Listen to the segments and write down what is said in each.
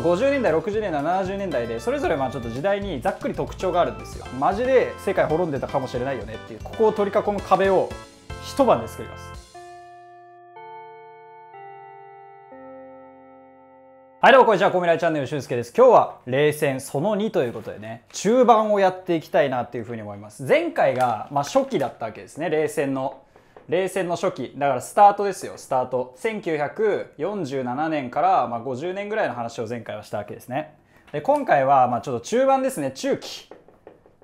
50年代60年代70年代でそれぞれまあちょっと時代にざっくり特徴があるんですよマジで世界滅んでたかもしれないよねっていうここを取り囲む壁を一晩で作りますはいどうもこんにちは、コミライチャンネル俊介です。今日は冷戦その2ということでね、中盤をやっていきたいなっていうふうに思います。前回が、まあ、初期だったわけですね、冷戦の。冷戦の初期だからスタートですよスタート1947年から、まあ、50年ぐらいの話を前回はしたわけですねで今回は、まあ、ちょっと中盤ですね中期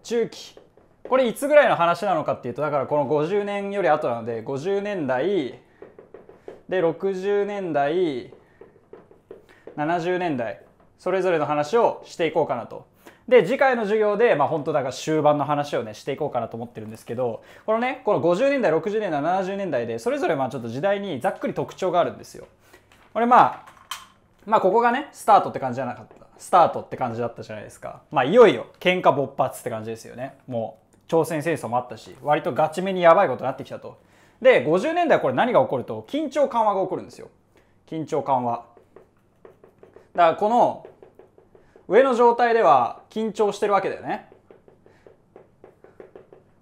中期これいつぐらいの話なのかっていうとだからこの50年より後なので50年代で60年代70年代それぞれの話をしていこうかなとで次回の授業で、まあ、本当だから終盤の話をねしていこうかなと思ってるんですけどこのねこの50年代60年代70年代でそれぞれまあちょっと時代にざっくり特徴があるんですよ。これまあまあここがねスタートって感じじゃなかったスタートって感じだったじゃないですかまあいよいよ喧嘩勃発って感じですよねもう朝鮮戦争もあったし割とガチめにやばいことになってきたとで50年代これ何が起こると緊張緩和が起こるんですよ緊張緩和だからこの上の状態では緊張してるわけだよね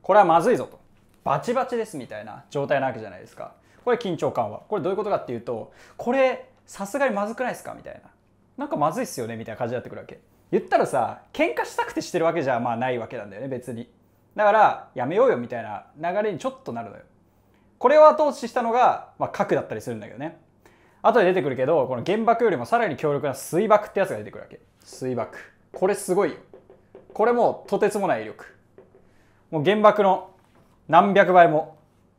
これはまずいぞとバチバチですみたいな状態なわけじゃないですかこれ緊張感はこれどういうことかっていうとこれさすがにまずくないですかみたいななんかまずいっすよねみたいな感じになってくるわけ言ったらさ喧嘩したくてしてるわけじゃまあないわけなんだよね別にだからやめようよみたいな流れにちょっとなるのよこれを後押ししたのが、まあ、核だったりするんだけどね後で出てくるけどこの原爆よりもさらに強力な水爆ってやつが出てくるわけ水爆これすごいよこれもとてつもない威力もう原爆の何百倍も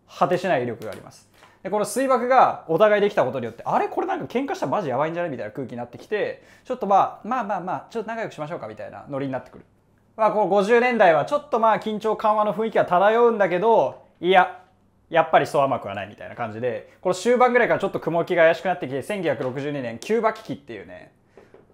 果てしない威力がありますでこの水爆がお互いできたことによってあれこれなんか喧嘩したらマジやばいんじゃないみたいな空気になってきてちょっとまあまあまあまあちょっと仲良くしましょうかみたいなノリになってくるまあこの50年代はちょっとまあ緊張緩和の雰囲気は漂うんだけどいややっぱりそう甘くはないみたいな感じでこの終盤ぐらいからちょっと雲行きが怪しくなってきて1962年キューバ危機っていうね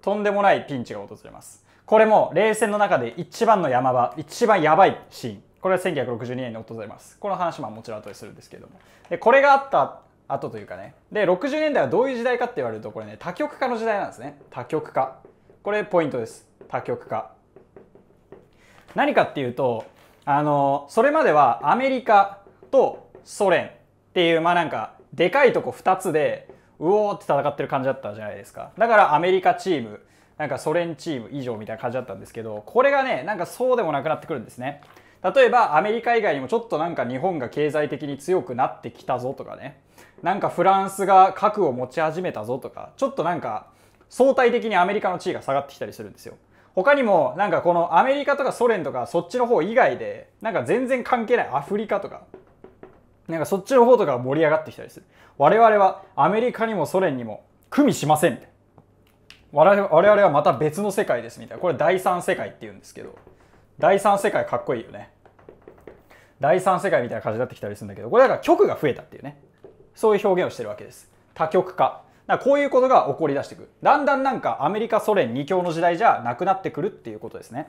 とんでもないピンチが訪れます。これも冷戦の中で一番の山場、一番やばいシーン。これは1962年に訪れます。この話ももちろん後でするんですけれども。で、これがあった後というかね。で、60年代はどういう時代かって言われると、これね、多極化の時代なんですね。多極化。これポイントです。多極化。何かっていうと、あの、それまではアメリカとソ連っていう、まあなんか、でかいとこ2つで、うおーって戦ってる感じだったじゃないですかだからアメリカチームなんかソ連チーム以上みたいな感じだったんですけどこれがねなんかそうでもなくなってくるんですね例えばアメリカ以外にもちょっとなんか日本が経済的に強くなってきたぞとかねなんかフランスが核を持ち始めたぞとかちょっとなんか相対的にアメリカの地位が下がってきたりするんですよ他にもなんかこのアメリカとかソ連とかそっちの方以外でなんか全然関係ないアフリカとかなんかそっちの方とか盛り上がってきたりする。我々はアメリカにもソ連にも組みしませんみたいな。我々はまた別の世界ですみたいな。これ第三世界って言うんですけど、第三世界かっこいいよね。第三世界みたいな感じになってきたりするんだけど、これだから局が増えたっていうね。そういう表現をしてるわけです。多極化。だこういうことが起こりだしてくる。だんだんなんかアメリカ、ソ連2強の時代じゃなくなってくるっていうことですね。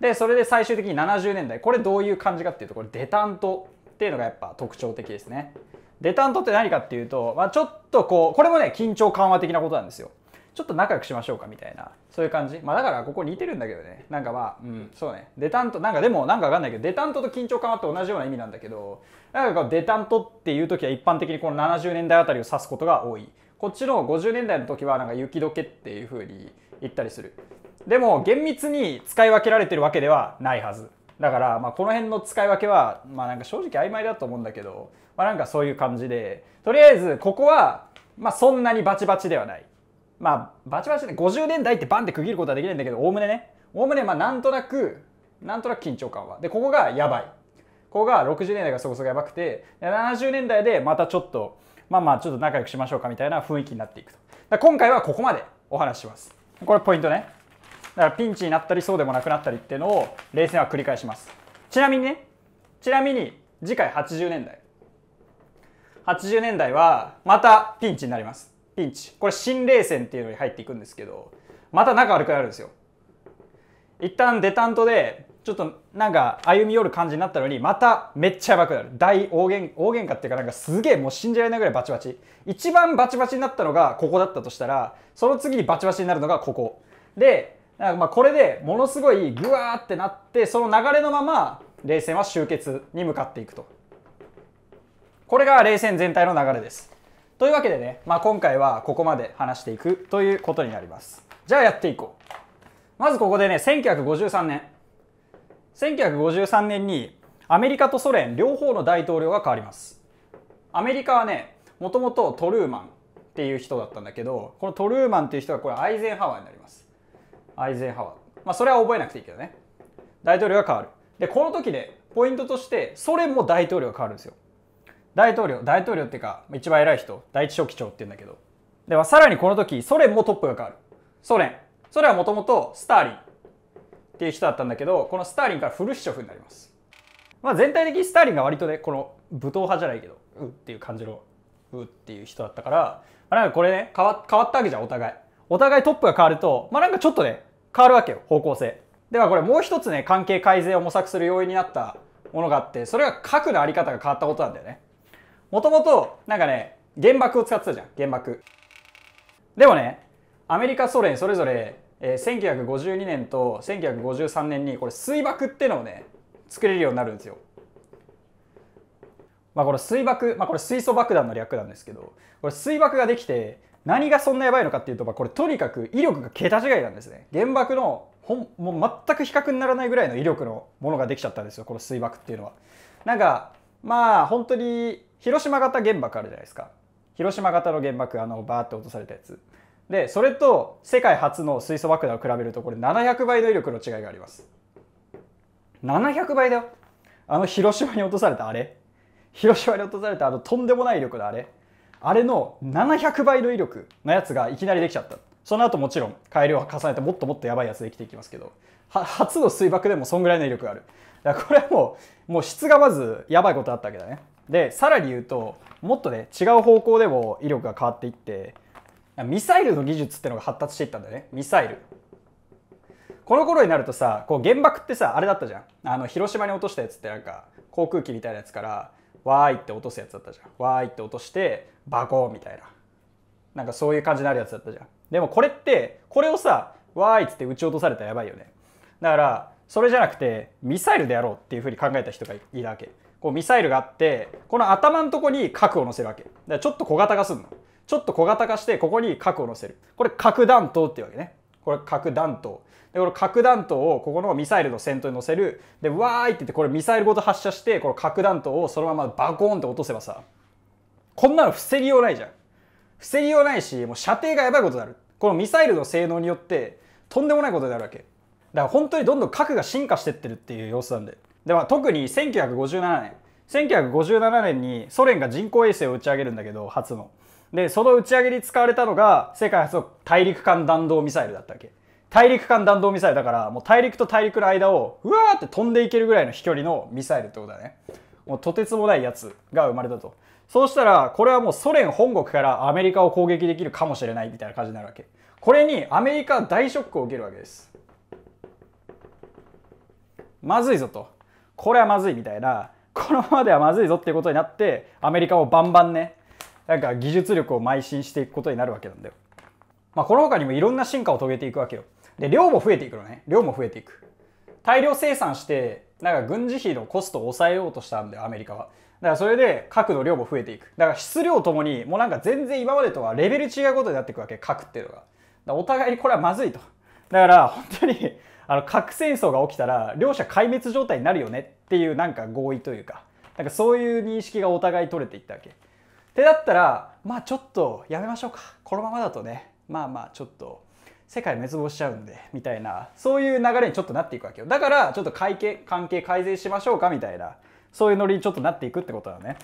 で、それで最終的に70年代。これどういう感じかっていうと、これデタントっていうのがやっぱ特徴的ですねデタントって何かっていうと、まあ、ちょっとこうこれもね緊張緩和的なことなんですよちょっと仲良くしましょうかみたいなそういう感じまあだからここ似てるんだけどねなんかまあうんそうねデタントなんかでもなんかわかんないけどデタントと緊張緩和って同じような意味なんだけどなんかこうデタントっていう時は一般的にこの70年代あたりを指すことが多いこっちの50年代の時はなんか雪解けっていう風に言ったりするでも厳密に使い分けられてるわけではないはずだから、まあ、この辺の使い分けは、まあ、なんか正直曖昧だと思うんだけど、まあ、なんかそういう感じでとりあえずここは、まあ、そんなにバチバチではないまあバチバチで50年代ってバンって区切ることはできないんだけどおおむねねおおむねまあなんとなくなんとなく緊張感はでここがやばいここが60年代がそこそこやばくて70年代でまたちょっとまあまあちょっと仲良くしましょうかみたいな雰囲気になっていくと今回はここまでお話しますこれポイントねだからピンチになったりそうでもなくなったりっていうのを冷戦は繰り返しますちなみにねちなみに次回80年代80年代はまたピンチになりますピンチこれ新冷戦っていうのに入っていくんですけどまた仲悪くなるんですよ一旦デタントでちょっとなんか歩み寄る感じになったのにまためっちゃやばくなる大大げん大喧嘩っていうかなんかすげえもう信じられないぐらいバチバチ一番バチバチになったのがここだったとしたらその次にバチバチになるのがここでだまあこれでものすごいグワーってなってその流れのまま冷戦は終結に向かっていくとこれが冷戦全体の流れですというわけでね、まあ、今回はここまで話していくということになりますじゃあやっていこうまずここでね1953年1953年にアメリカとソ連両方の大統領が変わりますアメリカはねもともとトルーマンっていう人だったんだけどこのトルーマンっていう人がこれアイゼンハワーになりますアイゼンハワー。まあ、それは覚えなくていいけどね。大統領が変わる。で、この時ね、ポイントとして、ソ連も大統領が変わるんですよ。大統領、大統領っていうか、一番偉い人、第一書記長って言うんだけど。では、さらにこの時、ソ連もトップが変わる。ソ連。ソ連はもともとスターリンっていう人だったんだけど、このスターリンからフルシチョフになります。まあ、全体的にスターリンが割とね、この武闘派じゃないけど、うっていう感じの、うっていう人だったから、まあ、なんかこれね変わ、変わったわけじゃん、お互い。お互いトップが変わると、まあなんかちょっとね、変わるわけよ方向性ではこれもう一つね関係改善を模索する要因になったものがあってそれが核の在り方が変わったことなんだよねもともとなんかね原爆を使ってたじゃん原爆でもねアメリカソ連それぞれ、えー、1952年と1953年にこれ水爆ってのをね作れるようになるんですよまあこれ水爆、まあ、これ水素爆弾の略なんですけどこれ水爆ができて何がそんなやばいのかっていうと、これとにかく威力が桁違いなんですね原爆のほんもう全く比較にならないぐらいの威力のものができちゃったんですよこの水爆っていうのはなんかまあ本当に広島型原爆あるじゃないですか広島型の原爆あのバーって落とされたやつでそれと世界初の水素爆弾を比べるとこれ700倍の威力の違いがあります700倍だよあの広島に落とされたあれ広島に落とされたあのとんでもない威力のあれあれの700倍の威力のやつがいきなりできちゃった。その後もちろん改良を重ねてもっともっとやばいやつできていきますけど、初の水爆でもそんぐらいの威力がある。だからこれはもう、もう質がまずやばいことあったわけだね。で、さらに言うと、もっとね、違う方向でも威力が変わっていって、ミサイルの技術ってのが発達していったんだね。ミサイル。この頃になるとさ、こう原爆ってさ、あれだったじゃん。あの、広島に落としたやつってなんか、航空機みたいなやつから、わーいって落とすやつだったじゃんわーいって落としてバコーみたいななんかそういう感じになるやつだったじゃんでもこれってこれをさわーいっつって撃ち落とされたらやばいよねだからそれじゃなくてミサイルでやろうっていうふうに考えた人がいるわけこうミサイルがあってこの頭のとこに核を乗せるわけだからちょっと小型化するのちょっと小型化してここに核を乗せるこれ核弾頭っていうわけねこれ核弾頭でこの核弾頭をここのミサイルの先頭に乗せるでわーいって言ってこれミサイルごと発射してこの核弾頭をそのままバコーンって落とせばさこんなの防ぎようないじゃん防ぎようないしもう射程がやばいことになるこのミサイルの性能によってとんでもないことになるわけだから本当にどんどん核が進化してってるっていう様子なんでで、まあ、特に1957年1957年にソ連が人工衛星を打ち上げるんだけど初ので、その打ち上げに使われたのが、世界初の大陸間弾道ミサイルだったわけ。大陸間弾道ミサイルだから、もう大陸と大陸の間を、うわーって飛んでいけるぐらいの飛距離のミサイルってことだね。もうとてつもないやつが生まれたと。そうしたら、これはもうソ連本国からアメリカを攻撃できるかもしれないみたいな感じになるわけ。これにアメリカは大ショックを受けるわけです。まずいぞと。これはまずいみたいな。このままではまずいぞっていうことになって、アメリカをバンバンね、なんか技術力を邁進していくことになるわけなんだよ。まあ、この他にもいろんな進化を遂げていくわけよ。で、量も増えていくのね。量も増えていく。大量生産して、なんか軍事費のコストを抑えようとしたんだよ、アメリカは。だからそれで核の量も増えていく。だから質量ともに、もうなんか全然今までとはレベル違うことになっていくわけ、核っていうのが。だお互いにこれはまずいと。だから本当にあの核戦争が起きたら両者壊滅状態になるよねっていうなんか合意というかなんかそういう認識がお互い取れていったわけってだったらまあちょっとやめましょうかこのままだとねまあまあちょっと世界滅亡しちゃうんでみたいなそういう流れにちょっとなっていくわけよだからちょっと会計関係改善しましょうかみたいなそういうノリにちょっとなっていくってことだね